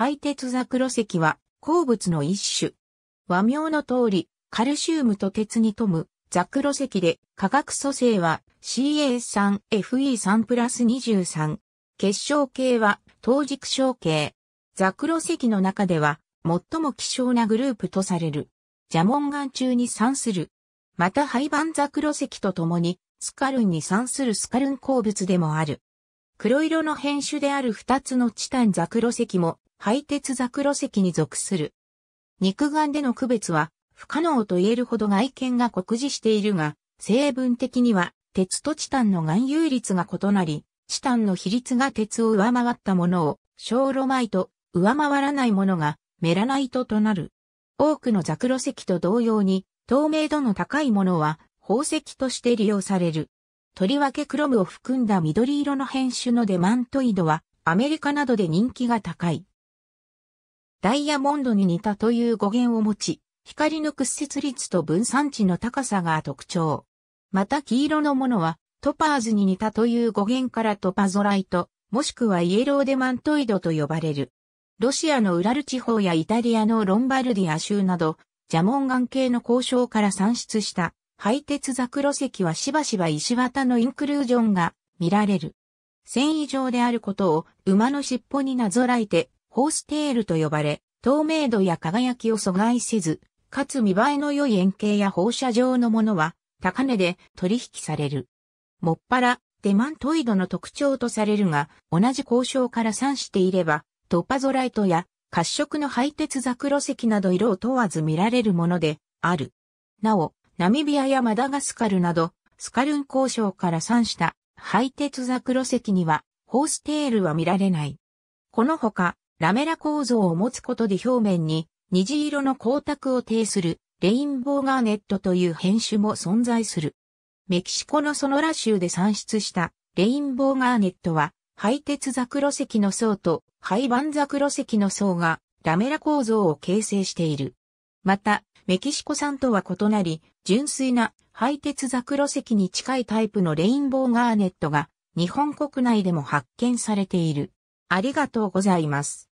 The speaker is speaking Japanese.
廃鉄ザクロ石は鉱物の一種。和名の通り、カルシウムと鉄に富むザクロ石で化学組成は CA3FE3 プラス23。結晶系は陶軸晶系。ザクロ石の中では最も希少なグループとされる。蛇紋岩中に産する。また廃盤ザクロ石とともにスカルンに産するスカルン鉱物でもある。黒色の変種である二つのチタンザクロ石も廃鉄ザクロ石に属する。肉眼での区別は不可能と言えるほど外見が酷似しているが、成分的には鉄とチタンの含有率が異なり、チタンの比率が鉄を上回ったものを、小ロマイト、上回らないものがメラナイトとなる。多くのザクロ石と同様に、透明度の高いものは宝石として利用される。とりわけクロムを含んだ緑色の変種のデマントイドはアメリカなどで人気が高い。ダイヤモンドに似たという語源を持ち、光の屈折率と分散値の高さが特徴。また黄色のものは、トパーズに似たという語源からトパゾライト、もしくはイエローデマントイドと呼ばれる。ロシアのウラル地方やイタリアのロンバルディア州など、ジャモン岩系の交渉から産出した廃鉄ザクロ石はしばしば石綿のインクルージョンが見られる。繊維状であることを馬の尻尾になぞらえてホーステールと呼ばれ、透明度や輝きを阻害せず、かつ見栄えの良い円形や放射状のものは、高値で取引される。もっぱら、デマントイドの特徴とされるが、同じ交渉から算していれば、トパゾライトや褐色の排鉄ザクロ石など色を問わず見られるものである。なお、ナミビアやマダガスカルなど、スカルン交渉から算した排鉄ザクロ石には、ホーステールは見られない。このほか、ラメラ構造を持つことで表面に虹色の光沢を呈するレインボーガーネットという変種も存在する。メキシコのソノラ州で産出したレインボーガーネットは、廃鉄ザクロ石の層と廃盤ザクロ石の層がラメラ構造を形成している。また、メキシコ産とは異なり、純粋な廃鉄ザクロ石に近いタイプのレインボーガーネットが日本国内でも発見されている。ありがとうございます。